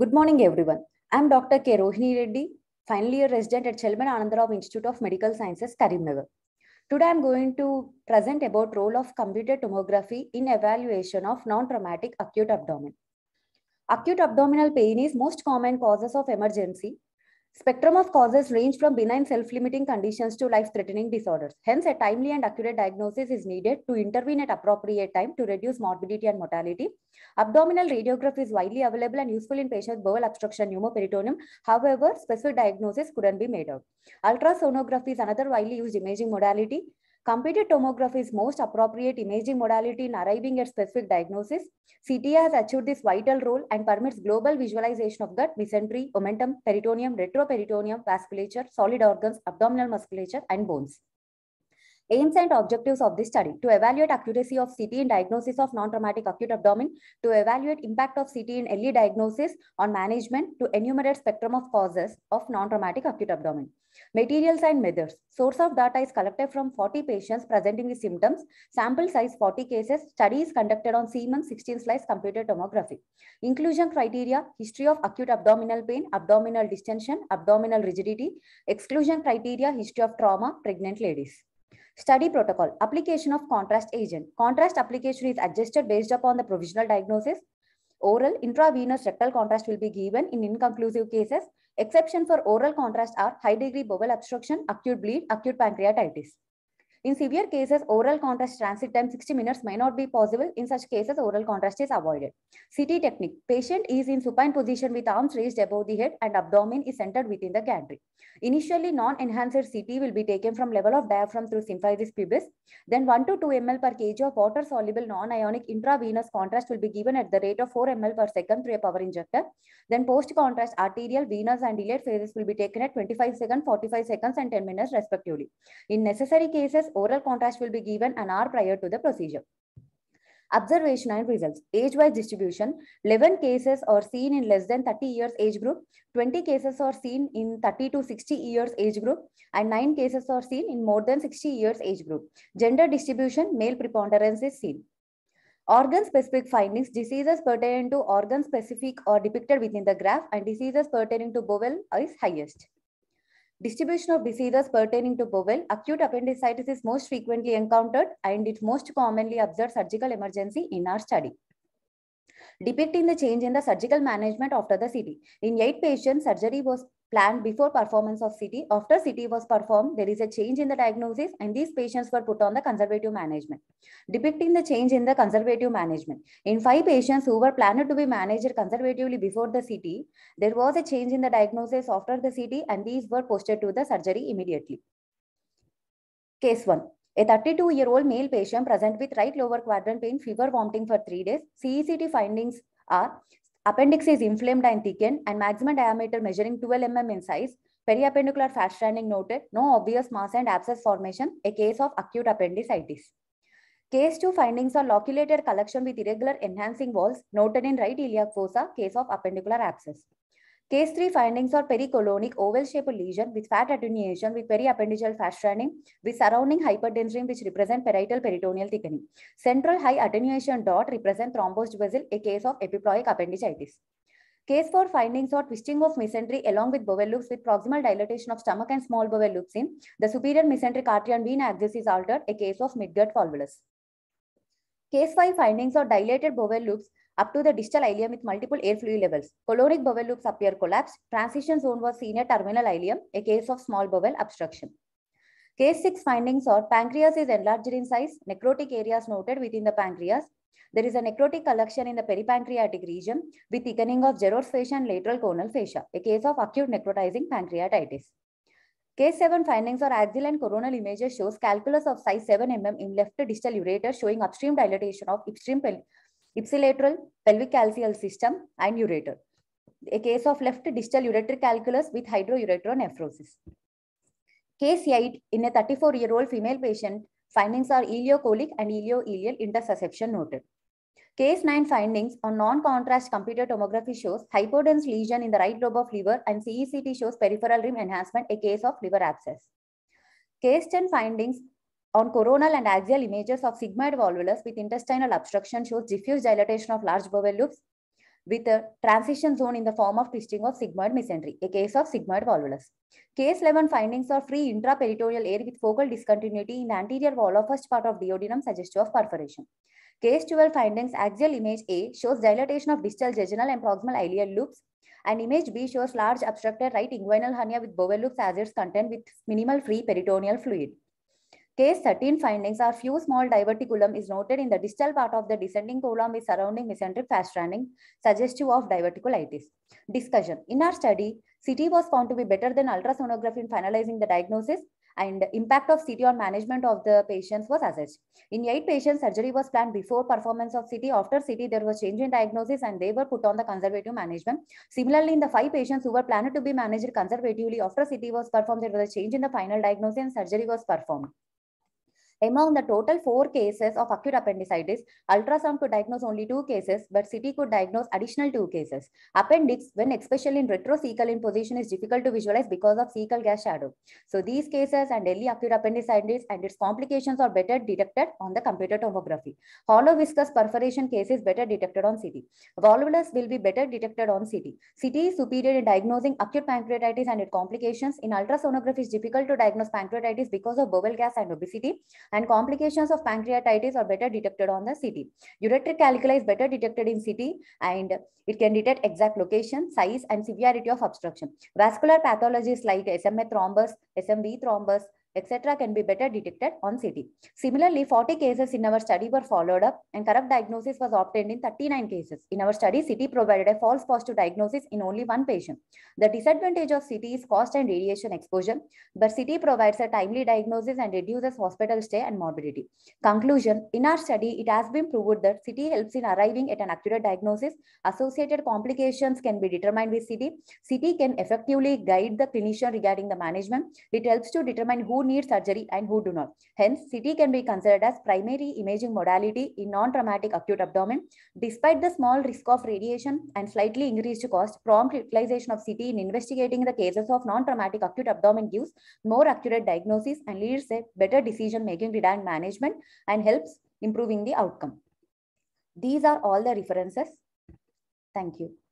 Good morning, everyone. I'm Dr. K. Rohini Reddy, final year resident at Chelman Anandarao Institute of Medical Sciences, Karimnagar. Today, I'm going to present about role of computed tomography in evaluation of non-traumatic acute abdomen. Acute abdominal pain is most common causes of emergency Spectrum of causes range from benign self-limiting conditions to life-threatening disorders. Hence, a timely and accurate diagnosis is needed to intervene at appropriate time to reduce morbidity and mortality. Abdominal radiography is widely available and useful in patients with bowel obstruction pneumoperitoneum. However, specific diagnosis couldn't be made out. Ultrasonography is another widely used imaging modality. Computed tomography is most appropriate imaging modality in arriving at specific diagnosis. CT has achieved this vital role and permits global visualization of gut, mesentery, omentum, peritoneum, retroperitoneum, vasculature, solid organs, abdominal musculature, and bones aims and objectives of this study to evaluate accuracy of CT in diagnosis of non-traumatic acute abdomen, to evaluate impact of CT in early diagnosis on management, to enumerate spectrum of causes of non-traumatic acute abdomen. Materials and methods. Source of data is collected from 40 patients presenting with symptoms. Sample size 40 cases. Study is conducted on Siemens 16 slice computer tomography. Inclusion criteria, history of acute abdominal pain, abdominal distension, abdominal rigidity. Exclusion criteria, history of trauma, pregnant ladies. Study protocol, application of contrast agent. Contrast application is adjusted based upon the provisional diagnosis. Oral intravenous rectal contrast will be given in inconclusive cases. Exception for oral contrast are high degree bowel obstruction, acute bleed, acute pancreatitis. In severe cases, oral contrast transit time 60 minutes may not be possible. In such cases, oral contrast is avoided. CT technique. Patient is in supine position with arms raised above the head and abdomen is centered within the gantry. Initially, non-enhanced CT will be taken from level of diaphragm through symphysis pubis. Then 1 to 2 ml per kg of water-soluble non-ionic intravenous contrast will be given at the rate of 4 ml per second through a power injector. Then post-contrast arterial, venous and delayed phases will be taken at 25 seconds, 45 seconds and 10 minutes respectively. In necessary cases, oral contrast will be given an hour prior to the procedure. Observation and results. Age-wise distribution, 11 cases are seen in less than 30 years age group, 20 cases are seen in 30 to 60 years age group, and 9 cases are seen in more than 60 years age group. Gender distribution, male preponderance is seen. Organ-specific findings, diseases pertaining to organ-specific are depicted within the graph and diseases pertaining to bowel is highest. Distribution of diseases pertaining to bowel, acute appendicitis is most frequently encountered and it most commonly observed surgical emergency in our study. Depicting the change in the surgical management after the CD. In eight patients, surgery was planned before performance of CT. After CT was performed, there is a change in the diagnosis and these patients were put on the conservative management. Depicting the change in the conservative management. In five patients who were planned to be managed conservatively before the CT, there was a change in the diagnosis after the CT and these were posted to the surgery immediately. Case 1. A 32-year-old male patient present with right lower quadrant pain, fever vomiting for 3 days. CECT findings are Appendix is inflamed and thickened and maximum diameter measuring 12 mm in size. Periappendicular fast stranding noted, no obvious mass and abscess formation, a case of acute appendicitis. Case 2 findings are loculated collection with irregular enhancing walls noted in right iliac fossa, case of appendicular abscess. Case 3 findings are pericolonic oval-shaped lesion with fat attenuation with periappendigeal fat with surrounding hyperdentine which represent parietal peritoneal thickening. Central high attenuation dot represent thrombosed vessel, a case of epiploic appendicitis. Case 4 findings are twisting of mesentery along with bowel loops with proximal dilatation of stomach and small bowel loops in the superior mesenteric artery and vein axis is altered, a case of midgut volvulus. Case 5 findings are dilated bowel loops up to the distal ileum with multiple air fluid levels. Colonic bowel loops appear collapsed. Transition zone was seen at terminal ileum, a case of small bowel obstruction. Case 6 findings are pancreas is enlarged in size, necrotic areas noted within the pancreas. There is a necrotic collection in the peripancreatic region with thickening of Gerard's fascia and lateral conal fascia, a case of acute necrotizing pancreatitis. Case 7 findings or axial and coronal images shows calculus of size 7 mm in left distal ureter showing upstream dilatation of upstream ipsilateral, pelvic calcial system, and ureter. A case of left distal ureter calculus with hydroureteronephrosis. Case 8 in a 34-year-old female patient, findings are ileocolic and ileoileal intersusception noted. Case 9 findings on non-contrast computer tomography shows hypodense lesion in the right lobe of liver and CECT shows peripheral rim enhancement, a case of liver abscess. Case 10 findings on coronal and axial images of sigmoid volvulus with intestinal obstruction shows diffuse dilatation of large bowel loops with a transition zone in the form of twisting of sigmoid mesentery, a case of sigmoid volvulus. Case 11 findings of free intraperitoneal air with focal discontinuity in anterior wall of first part of duodenum suggestive of perforation. Case 12 findings axial image A shows dilatation of distal jejunal and proximal ileal loops and image B shows large obstructed right inguinal hernia with bowel loops as its content with minimal free peritoneal fluid. Case 13 findings are few small diverticulum is noted in the distal part of the descending column with surrounding mesenteric fast running suggestive of diverticulitis. Discussion. In our study, CT was found to be better than ultrasonography in finalizing the diagnosis and impact of CT on management of the patients was assessed. In eight patients, surgery was planned before performance of CT. After CT, there was change in diagnosis and they were put on the conservative management. Similarly, in the five patients who were planned to be managed conservatively after CT was performed, there was a change in the final diagnosis and surgery was performed. Among the total four cases of acute appendicitis, ultrasound could diagnose only two cases, but CT could diagnose additional two cases. Appendix, when especially in retrocecal in position, is difficult to visualize because of cecal gas shadow. So these cases and early acute appendicitis and its complications are better detected on the computer tomography. Hollow viscous perforation case is better detected on CT. Volvulus will be better detected on CT. CT is superior in diagnosing acute pancreatitis and its complications. In ultrasonography, it's difficult to diagnose pancreatitis because of bowel gas and obesity and complications of pancreatitis are better detected on the CT. Ureteric calculi is better detected in CT and it can detect exact location, size and severity of obstruction. Vascular pathologies like SMA thrombus, SMV thrombus, etc., can be better detected on CT. Similarly, 40 cases in our study were followed up and correct diagnosis was obtained in 39 cases. In our study, CT provided a false positive diagnosis in only one patient. The disadvantage of CT is cost and radiation exposure, but CT provides a timely diagnosis and reduces hospital stay and morbidity. Conclusion, in our study, it has been proved that CT helps in arriving at an accurate diagnosis. Associated complications can be determined with CT. CT can effectively guide the clinician regarding the management. It helps to determine who need surgery and who do not. Hence, CT can be considered as primary imaging modality in non-traumatic acute abdomen. Despite the small risk of radiation and slightly increased cost, prompt utilization of CT in investigating the cases of non-traumatic acute abdomen gives more accurate diagnosis and leads a better decision-making regarding management and helps improving the outcome. These are all the references. Thank you.